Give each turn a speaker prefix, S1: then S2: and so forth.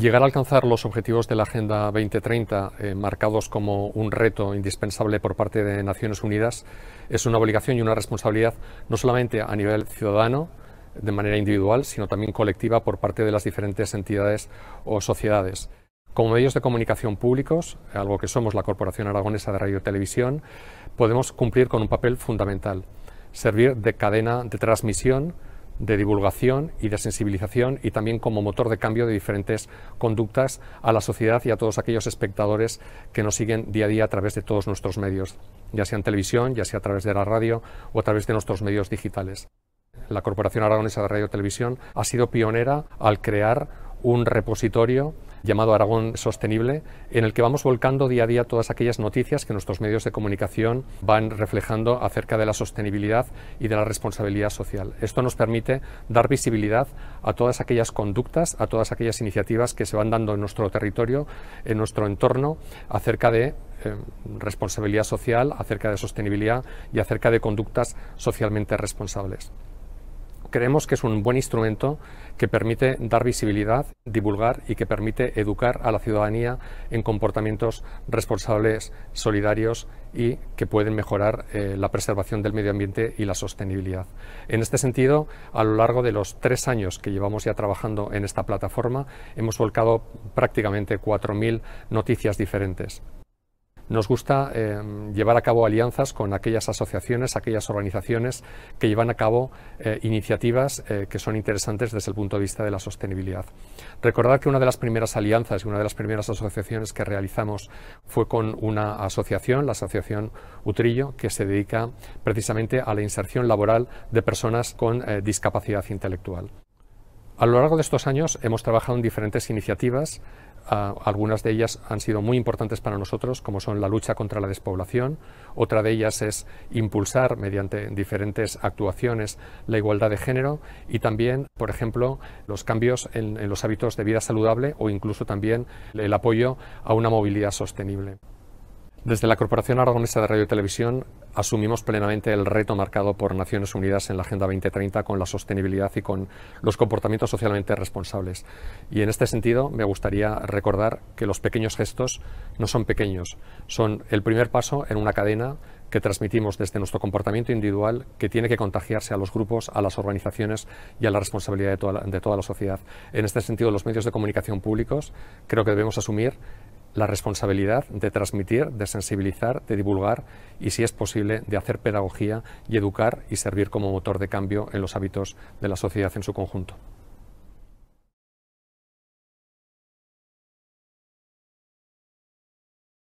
S1: Llegar a alcanzar los objetivos de la Agenda 2030, eh, marcados como un reto indispensable por parte de Naciones Unidas, es una obligación y una responsabilidad no solamente a nivel ciudadano, de manera individual, sino también colectiva por parte de las diferentes entidades o sociedades. Como medios de comunicación públicos, algo que somos la Corporación Aragonesa de Radio y Televisión, podemos cumplir con un papel fundamental, servir de cadena de transmisión de divulgación y de sensibilización y también como motor de cambio de diferentes conductas a la sociedad y a todos aquellos espectadores que nos siguen día a día a través de todos nuestros medios, ya sea en televisión, ya sea a través de la radio o a través de nuestros medios digitales. La Corporación Aragonesa de Radio y Televisión ha sido pionera al crear un repositorio llamado Aragón Sostenible, en el que vamos volcando día a día todas aquellas noticias que nuestros medios de comunicación van reflejando acerca de la sostenibilidad y de la responsabilidad social. Esto nos permite dar visibilidad a todas aquellas conductas, a todas aquellas iniciativas que se van dando en nuestro territorio, en nuestro entorno, acerca de eh, responsabilidad social, acerca de sostenibilidad y acerca de conductas socialmente responsables creemos que es un buen instrumento que permite dar visibilidad, divulgar y que permite educar a la ciudadanía en comportamientos responsables, solidarios y que pueden mejorar eh, la preservación del medio ambiente y la sostenibilidad. En este sentido, a lo largo de los tres años que llevamos ya trabajando en esta plataforma, hemos volcado prácticamente 4.000 noticias diferentes nos gusta eh, llevar a cabo alianzas con aquellas asociaciones, aquellas organizaciones que llevan a cabo eh, iniciativas eh, que son interesantes desde el punto de vista de la sostenibilidad. Recordar que una de las primeras alianzas y una de las primeras asociaciones que realizamos fue con una asociación, la Asociación Utrillo, que se dedica precisamente a la inserción laboral de personas con discapacidad intelectual. A lo largo de estos años hemos trabajado en diferentes iniciativas algunas de ellas han sido muy importantes para nosotros, como son la lucha contra la despoblación. Otra de ellas es impulsar mediante diferentes actuaciones la igualdad de género y también, por ejemplo, los cambios en los hábitos de vida saludable o incluso también el apoyo a una movilidad sostenible. Desde la Corporación Aragonesa de Radio y Televisión asumimos plenamente el reto marcado por Naciones Unidas en la Agenda 2030 con la sostenibilidad y con los comportamientos socialmente responsables. Y en este sentido me gustaría recordar que los pequeños gestos no son pequeños, son el primer paso en una cadena que transmitimos desde nuestro comportamiento individual que tiene que contagiarse a los grupos, a las organizaciones y a la responsabilidad de toda la, de toda la sociedad. En este sentido, los medios de comunicación públicos creo que debemos asumir la responsabilidad de transmitir, de sensibilizar, de divulgar y, si es posible, de hacer pedagogía y educar y servir como motor de cambio en los hábitos de la sociedad en su conjunto.